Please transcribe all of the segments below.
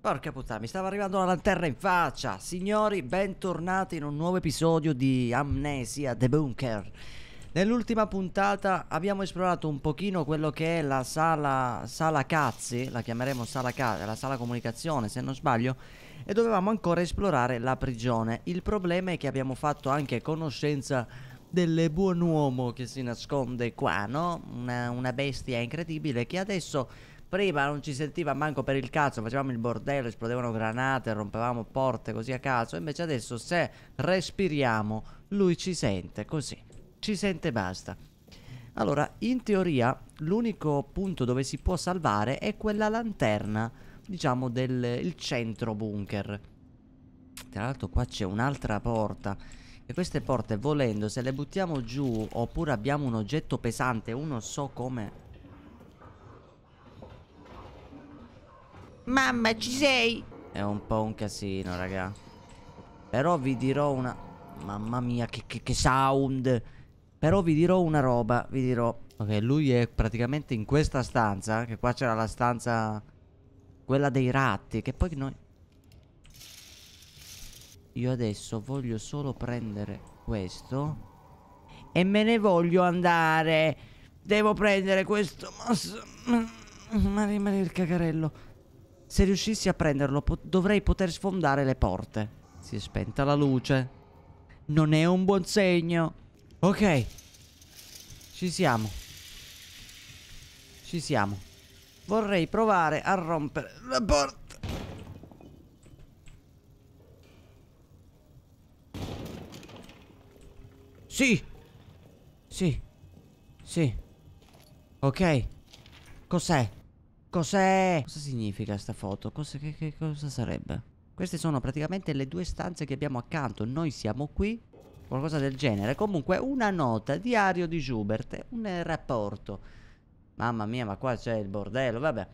Porca puttana, mi stava arrivando la lanterna in faccia. Signori, bentornati in un nuovo episodio di Amnesia The Bunker. Nell'ultima puntata abbiamo esplorato un pochino quello che è la sala, sala cazzi, la chiameremo sala, la sala comunicazione se non sbaglio, e dovevamo ancora esplorare la prigione. Il problema è che abbiamo fatto anche conoscenza del buon uomo che si nasconde qua, no? Una, una bestia incredibile che adesso Prima non ci sentiva manco per il cazzo, facevamo il bordello, esplodevano granate, rompevamo porte così a caso. Invece adesso se respiriamo, lui ci sente così. Ci sente e basta. Allora, in teoria, l'unico punto dove si può salvare è quella lanterna, diciamo, del centro bunker. Tra l'altro qua c'è un'altra porta. E queste porte, volendo, se le buttiamo giù oppure abbiamo un oggetto pesante, uno so come Mamma, ci sei? È un po' un casino, raga. Però vi dirò una... Mamma mia, che, che, che sound! Però vi dirò una roba, vi dirò... Ok, lui è praticamente in questa stanza, che qua c'era la stanza... Quella dei ratti, che poi noi... Io adesso voglio solo prendere questo e me ne voglio andare. Devo prendere questo. Mamma Maria, il cacarello. Se riuscissi a prenderlo po dovrei poter sfondare le porte. Si è spenta la luce. Non è un buon segno. Ok. Ci siamo. Ci siamo. Vorrei provare a rompere la porta. Sì. Sì. Sì. Ok. Cos'è? Cos'è? Cosa significa sta foto? Cosa, che, che cosa sarebbe? Queste sono praticamente le due stanze che abbiamo accanto. Noi siamo qui qualcosa del genere. Comunque una nota, diario di Schubert, un rapporto. Mamma mia, ma qua c'è il bordello, vabbè.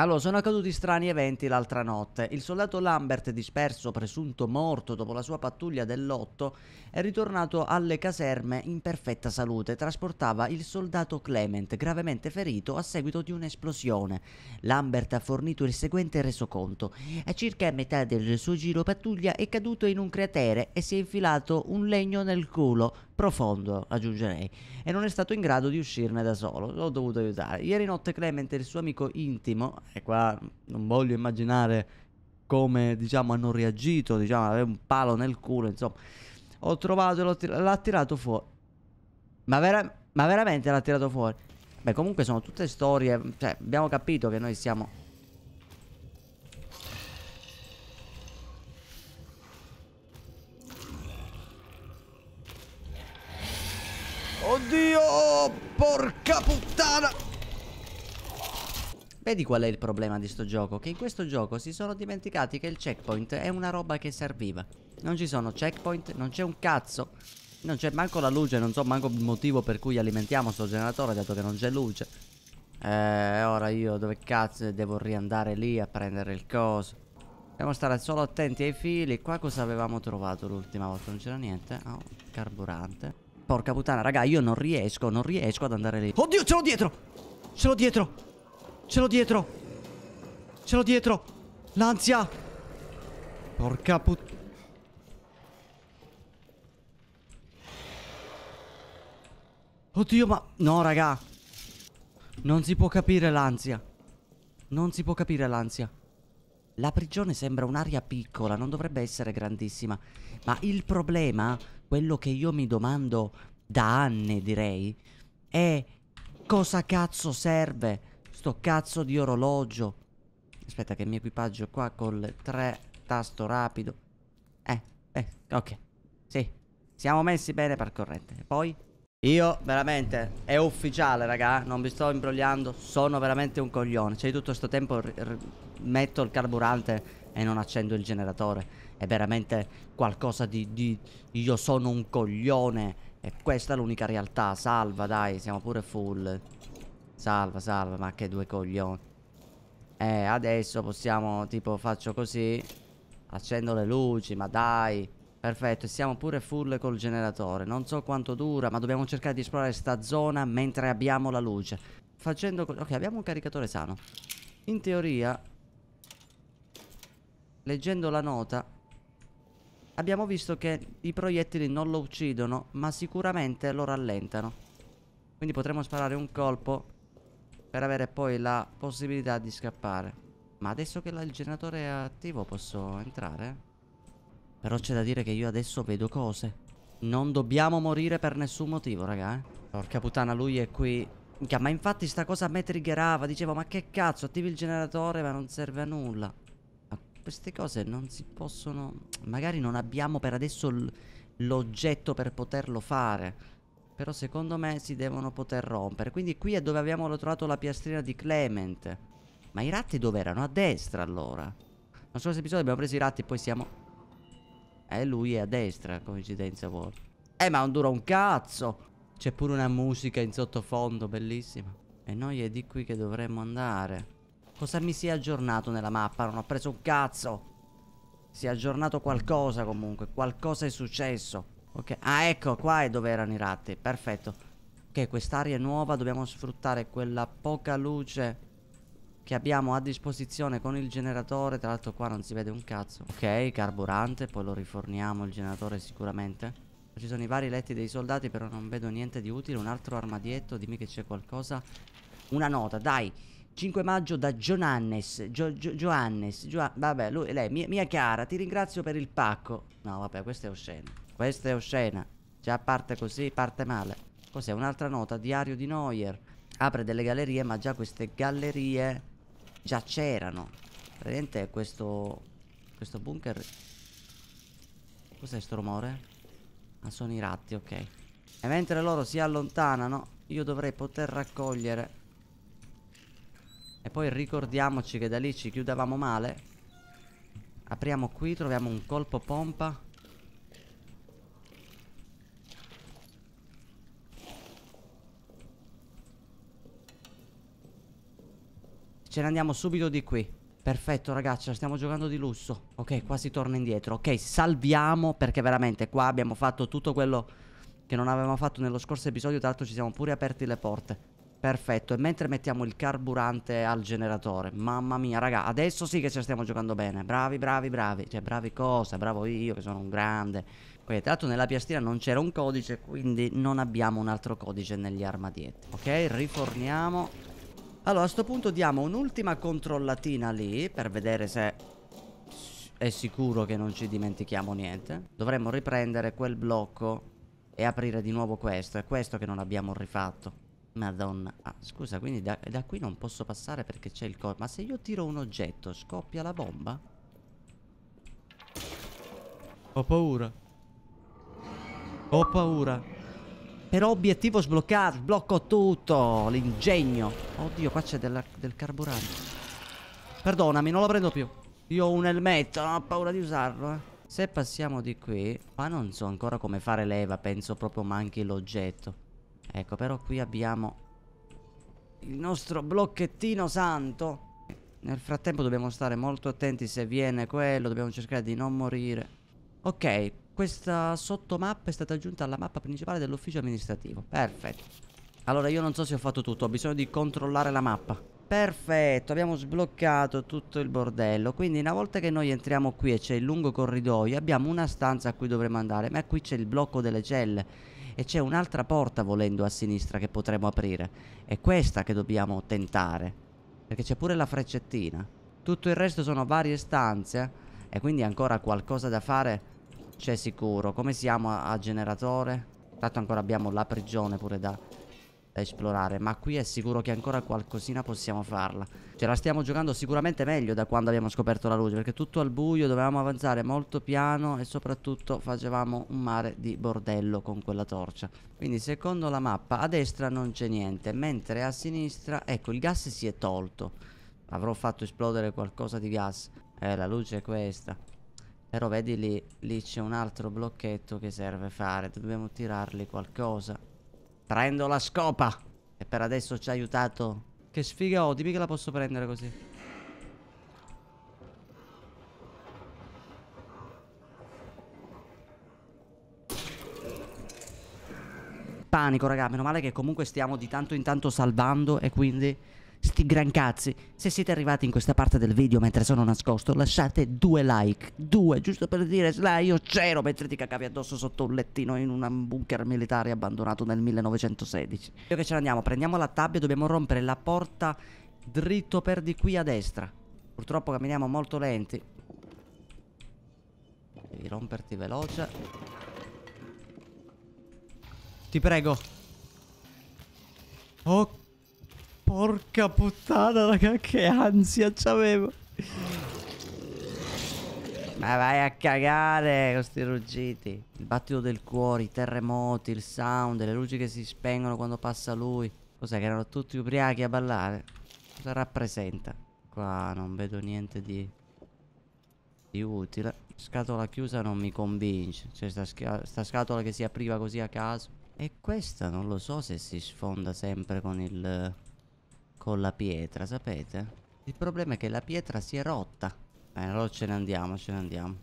Allora, sono accaduti strani eventi l'altra notte. Il soldato Lambert, disperso, presunto morto dopo la sua pattuglia dell'otto, è ritornato alle caserme in perfetta salute. Trasportava il soldato Clement, gravemente ferito a seguito di un'esplosione. Lambert ha fornito il seguente resoconto. A circa metà del suo giro pattuglia è caduto in un cratere e si è infilato un legno nel culo, profondo, aggiungerei, e non è stato in grado di uscirne da solo. L'ho dovuto aiutare. Ieri notte Clement e il suo amico intimo e qua non voglio immaginare come diciamo hanno reagito, diciamo aveva un palo nel culo, insomma. Ho trovato l'ho tir- l'ha tirato fuori. Ma, vera- ma veramente l'ha tirato fuori? Beh, comunque sono tutte storie, cioè abbiamo capito che noi siamo Oddio, porca puttana! Vedi qual è il problema di sto gioco? Che in questo gioco si sono dimenticati che il checkpoint è una roba che serviva. Non ci sono checkpoint, non c'è un cazzo. Non c'è manco la luce, non so manco il motivo per cui alimentiamo sto generatore dato che non c'è luce. E eh, ora io dove cazzo devo riandare lì a prendere il coso? Dobbiamo stare solo attenti ai fili. Qua cosa avevamo trovato l'ultima volta? Non c'era niente? Oh, carburante. Porca puttana, raga, io non riesco, non riesco ad andare lì. Oddio, ce l'ho dietro! Ce l'ho dietro! Ce l'ho dietro! Ce l'ho dietro! L'ansia! Porca puttana! Oddio, ma... No, raga. Non si può capire l'ansia. Non si può capire l'ansia. La prigione sembra un'area piccola, non dovrebbe essere grandissima. Ma il problema, quello che io mi domando da anni, direi, è cosa cazzo serve Sto cazzo di orologio. Aspetta che mi equipaggio qua col 3 tasto rapido. Eh, eh, ok. Sì. Siamo messi bene per corrente. E poi io veramente è ufficiale, raga, eh? non vi sto imbrogliando, sono veramente un coglione. Cioè tutto questo tempo metto il carburante e non accendo il generatore. È veramente qualcosa di, di io sono un coglione e questa è l'unica realtà. Salva, dai, siamo pure full. Salva, salva, ma che due coglioni. Eh, adesso possiamo, tipo, faccio così. Accendo le luci, ma dai. Perfetto, e siamo pure full col generatore. Non so quanto dura, ma dobbiamo cercare di esplorare sta zona mentre abbiamo la luce. Facendo... così... Ok, abbiamo un caricatore sano. In teoria... Leggendo la nota... Abbiamo visto che i proiettili non lo uccidono, ma sicuramente lo rallentano. Quindi potremmo sparare un colpo per avere poi la possibilità di scappare. Ma adesso che il generatore è attivo posso entrare? Però c'è da dire che io adesso vedo cose. Non dobbiamo morire per nessun motivo, raga, eh. Porca puttana, lui è qui. ma infatti sta cosa a me triggerava. Dicevo, ma che cazzo, attivi il generatore ma non serve a nulla. Ma queste cose non si possono... Magari non abbiamo per adesso l'oggetto per poterlo fare però secondo me si devono poter rompere. Quindi qui è dove abbiamo trovato la piastrina di Clement. Ma i ratti dove erano? A destra allora. Non so se episodio abbiamo preso i ratti e poi siamo... Eh, lui è a destra, coincidenza vuole. Eh, ma non dura un cazzo! C'è pure una musica in sottofondo, bellissima. E noi è di qui che dovremmo andare. Cosa mi si è aggiornato nella mappa? Non ho preso un cazzo! Si è aggiornato qualcosa comunque, qualcosa è successo. Ok, ah ecco, qua è dove erano i ratti, perfetto. Ok, quest'area è nuova, dobbiamo sfruttare quella poca luce che abbiamo a disposizione con il generatore. Tra l'altro qua non si vede un cazzo. Ok, carburante, poi lo riforniamo il generatore sicuramente. Ci sono i vari letti dei soldati, però non vedo niente di utile. Un altro armadietto, dimmi che c'è qualcosa. Una nota, dai. 5 maggio da Johannes, Gio, Gio, Johannes, Gio, vabbè, lui, lei, mia, mia cara, ti ringrazio per il pacco. No, vabbè, questo è osceno. Questa è oscena. Già parte così, parte male. Cos'è? Un'altra nota. Diario di Neuer. Apre delle gallerie, ma già queste gallerie già c'erano. Praticamente questo... Questo bunker... Cos'è sto rumore? Ah, sono i ratti, ok. E mentre loro si allontanano, io dovrei poter raccogliere. E poi ricordiamoci che da lì ci chiudevamo male. Apriamo qui, troviamo un colpo pompa. Ce ne andiamo subito di qui. Perfetto ragazzi, stiamo giocando di lusso. Ok, qua si torna indietro. Ok, salviamo perché veramente qua abbiamo fatto tutto quello che non avevamo fatto nello scorso episodio. Tra l'altro ci siamo pure aperti le porte. Perfetto, e mentre mettiamo il carburante al generatore. Mamma mia, raga, adesso sì che ci stiamo giocando bene. Bravi, bravi, bravi. Cioè, bravi cosa? Bravo io che sono un grande. Okay, tra l'altro nella piastina non c'era un codice, quindi non abbiamo un altro codice negli armadietti. Ok, riforniamo. Allora, a sto punto diamo un'ultima controllatina lì per vedere se è sicuro che non ci dimentichiamo niente. Dovremmo riprendere quel blocco e aprire di nuovo questo. È questo che non abbiamo rifatto. Madonna. Ah, scusa, quindi da, da qui non posso passare perché c'è il corpo. Ma se io tiro un oggetto, scoppia la bomba? Ho paura. Ho paura. Però obiettivo sbloccato, sblocco tutto, l'ingegno. Oddio, qua c'è del carburante. Perdonami, non lo prendo più. Io ho un elmetto, non ho paura di usarlo, eh. Se passiamo di qui, qua non so ancora come fare leva, penso proprio manchi l'oggetto. Ecco, però qui abbiamo il nostro blocchettino santo. Nel frattempo dobbiamo stare molto attenti se viene quello, dobbiamo cercare di non morire. Ok, questa sottomappa è stata aggiunta alla mappa principale dell'ufficio amministrativo. Perfetto. Allora io non so se ho fatto tutto, ho bisogno di controllare la mappa. Perfetto, abbiamo sbloccato tutto il bordello. Quindi una volta che noi entriamo qui e c'è il lungo corridoio, abbiamo una stanza a cui dovremmo andare, ma qui c'è il blocco delle celle e c'è un'altra porta volendo a sinistra che potremo aprire. È questa che dobbiamo tentare, perché c'è pure la freccettina. Tutto il resto sono varie stanze e quindi ancora qualcosa da fare c'è sicuro. Come siamo a, a generatore? Tanto ancora abbiamo la prigione pure da, da esplorare. Ma qui è sicuro che ancora qualcosina possiamo farla. Ce la stiamo giocando sicuramente meglio da quando abbiamo scoperto la luce. Perché tutto al buio, dovevamo avanzare molto piano e soprattutto facevamo un mare di bordello con quella torcia. Quindi secondo la mappa a destra non c'è niente. Mentre a sinistra, ecco il gas si è tolto. Avrò fatto esplodere qualcosa di gas. Eh, la luce è questa. Però vedi lì, lì c'è un altro blocchetto che serve fare. Dobbiamo tirarli qualcosa. Prendo la scopa. E per adesso ci ha aiutato. Che sfiga ho, oh, dimmi che la posso prendere così. Panico, raga. Meno male che comunque stiamo di tanto in tanto salvando e quindi... Sti gran cazzi, se siete arrivati in questa parte del video mentre sono nascosto, lasciate due like, due, giusto per dire, Sly, io c'ero mentre ti cacavi addosso sotto un lettino in un bunker militare abbandonato nel 1916. Io che ce ne andiamo, prendiamo la tab e dobbiamo rompere la porta dritto per di qui a destra. Purtroppo camminiamo molto lenti. Devi romperti veloce. Ti prego. Ok. Porca puttana, raga, che ansia c'avevo. Ma vai a cagare con questi ruggiti. Il battito del cuore, i terremoti, il sound, le luci che si spengono quando passa lui. Cos'è che erano tutti ubriachi a ballare? Cosa rappresenta? Qua non vedo niente di, di utile. Scatola chiusa non mi convince. Cioè sta, sta scatola che si apriva così a caso. E questa non lo so se si sfonda sempre con il con la pietra, sapete? Il problema è che la pietra si è rotta. Eh, allora ce ne andiamo, ce ne andiamo.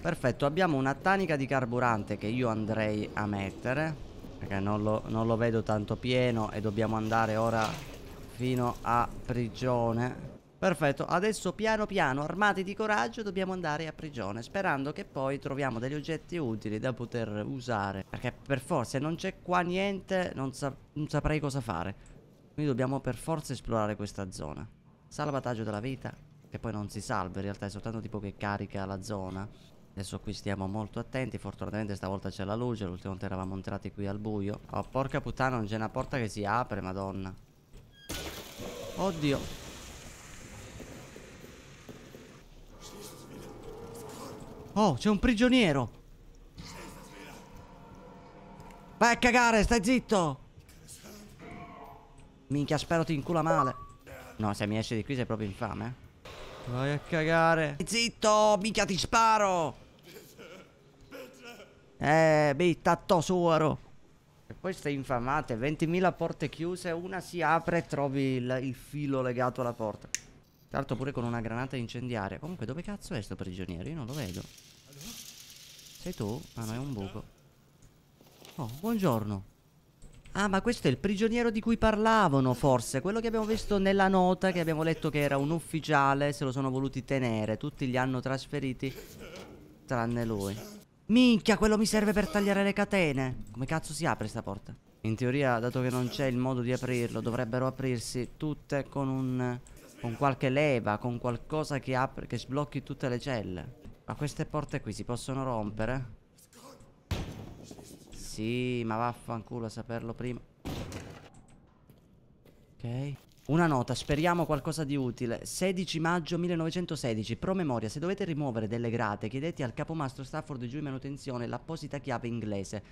Perfetto, abbiamo una tanica di carburante che io andrei a mettere. Perché non lo, non lo vedo tanto pieno e dobbiamo andare ora fino a prigione. Perfetto, adesso piano piano, armati di coraggio, dobbiamo andare a prigione, sperando che poi troviamo degli oggetti utili da poter usare. Perché per forza, se non c'è qua niente, non, sa non saprei cosa fare. Quindi dobbiamo per forza esplorare questa zona. Salvataggio della vita, che poi non si salva, in realtà è soltanto tipo che carica la zona. Adesso qui stiamo molto attenti, fortunatamente stavolta c'è la luce, l'ultima volta eravamo entrati qui al buio. Oh, porca puttana, non c'è una porta che si apre, madonna. Oddio. Oh, c'è un prigioniero. Vai a cagare, stai zitto. Minchia, spero ti incula male. No, se mi esce di qui sei proprio infame. Eh. Vai a cagare. Zitto, minchia, ti sparo. Eh, bitta tesoro. E poi stai infamate, 20.000 porte chiuse, una si apre e trovi il, il filo legato alla porta. Tra l'altro pure con una granata incendiaria. Comunque, dove cazzo è sto prigioniero? Io non lo vedo. Sei tu? Ah no, è un buco. Oh, buongiorno. Ah, ma questo è il prigioniero di cui parlavano, forse. Quello che abbiamo visto nella nota, che abbiamo letto che era un ufficiale, se lo sono voluti tenere. Tutti li hanno trasferiti, tranne lui. Minchia, quello mi serve per tagliare le catene. Come cazzo si apre sta porta? In teoria, dato che non c'è il modo di aprirlo, dovrebbero aprirsi tutte con un... Con qualche leva, con qualcosa che, apre, che sblocchi tutte le celle. Ma queste porte qui si possono rompere? Sì, ma vaffanculo a saperlo prima. Ok. Una nota, speriamo qualcosa di utile. 16 maggio 1916, promemoria, se dovete rimuovere delle grate, chiedete al capomastro Stafford giù in manutenzione l'apposita chiave inglese.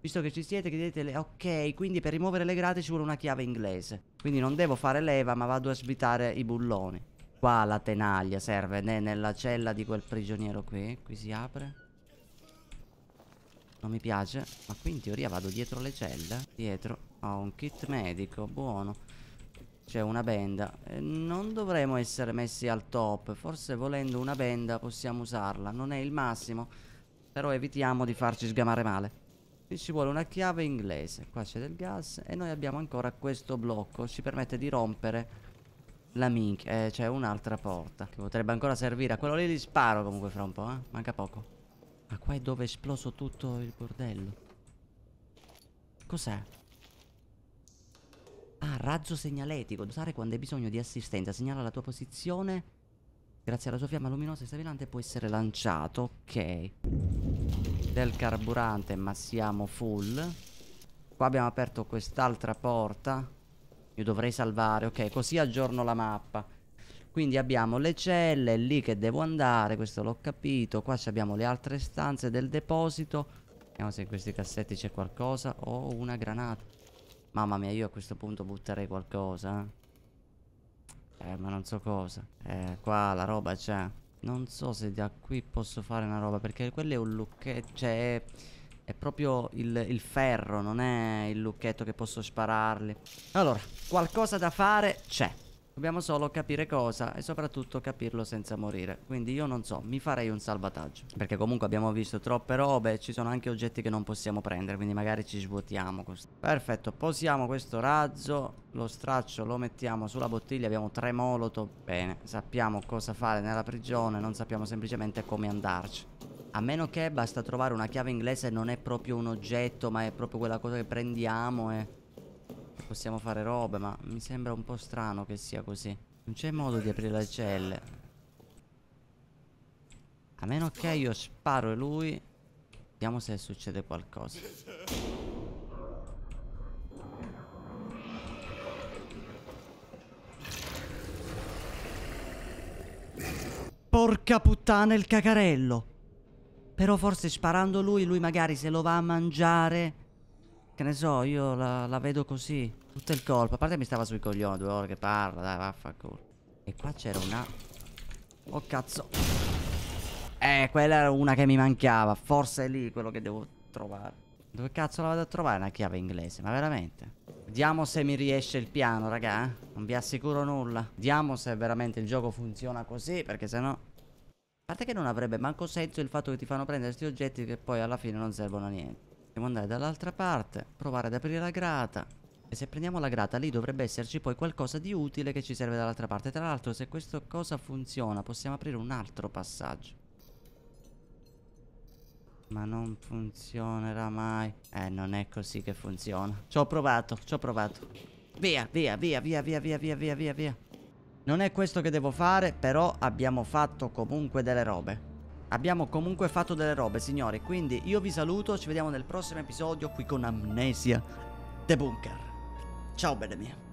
Visto che ci siete, chiedetele... Ok, quindi per rimuovere le grate ci vuole una chiave inglese. Quindi non devo fare leva, ma vado a svitare i bulloni. Qua la tenaglia serve, né, nella cella di quel prigioniero qui. Qui si apre. Non mi piace Ma qui in teoria vado dietro le celle Dietro Ho oh, un kit medico Buono C'è una benda eh, Non dovremmo essere messi al top Forse volendo una benda possiamo usarla Non è il massimo Però evitiamo di farci sgamare male Qui ci vuole una chiave inglese Qua c'è del gas E noi abbiamo ancora questo blocco Ci permette di rompere la mink, eh, C'è un'altra porta Che potrebbe ancora servire A quello lì li sparo comunque fra un po' eh? Manca poco ma qua è dove è esploso tutto il bordello. Cos'è? Ah, razzo segnaletico. Usare quando hai bisogno di assistenza. Segnala la tua posizione. Grazie alla sua fiamma luminosa e stabilante può essere lanciato. Ok. Del carburante, ma siamo full. Qua abbiamo aperto quest'altra porta. Io dovrei salvare. Ok, così aggiorno la mappa. Quindi abbiamo le celle, è lì che devo andare, questo l'ho capito. Qua abbiamo le altre stanze del deposito. Vediamo se in questi cassetti c'è qualcosa. Oh, una granata. Mamma mia, io a questo punto butterei qualcosa. Eh. eh, ma non so cosa. Eh, qua la roba c'è. Non so se da qui posso fare una roba, perché quello è un lucchetto, cioè... È proprio il, il, ferro, non è il lucchetto che posso spararli. Allora, qualcosa da fare c'è. Dobbiamo solo capire cosa e soprattutto capirlo senza morire. Quindi io non so, mi farei un salvataggio. Perché comunque abbiamo visto troppe robe, e ci sono anche oggetti che non possiamo prendere, quindi magari ci svuotiamo. Perfetto, posiamo questo razzo, lo straccio lo mettiamo sulla bottiglia, abbiamo tre molotov. Bene, sappiamo cosa fare nella prigione, non sappiamo semplicemente come andarci. A meno che basta trovare una chiave inglese non è proprio un oggetto, ma è proprio quella cosa che prendiamo e possiamo fare robe, ma mi sembra un po' strano che sia così. Non c'è modo di aprire le celle. A meno che io sparo e lui... Vediamo se succede qualcosa. Porca puttana il cacarello! Però forse sparando lui, lui magari se lo va a mangiare che ne so, io la, la vedo così. Tutto il colpo. A parte mi stava sui coglioni due ore che parla, dai, vaffanculo. E qua c'era una... Oh cazzo. Eh, quella era una che mi mancava. Forse è lì quello che devo trovare. Dove cazzo la vado a trovare una chiave inglese? Ma veramente? Vediamo se mi riesce il piano, raga. Eh. Non vi assicuro nulla. Vediamo se veramente il gioco funziona così, perché sennò... A parte che non avrebbe manco senso il fatto che ti fanno prendere questi oggetti che poi alla fine non servono a niente. Dobbiamo andare dall'altra parte, provare ad aprire la grata. E se prendiamo la grata lì dovrebbe esserci poi qualcosa di utile che ci serve dall'altra parte. Tra l'altro se questa cosa funziona possiamo aprire un altro passaggio. Ma non funzionerà mai. Eh, non è così che funziona. Ci ho provato, ci ho provato. Via, via, via, via, via, via, via, via, via. Non è questo che devo fare, però abbiamo fatto comunque delle robe. Abbiamo comunque fatto delle robe, signori. Quindi io vi saluto, ci vediamo nel prossimo episodio qui con Amnesia The Bunker. Ciao, belle mie.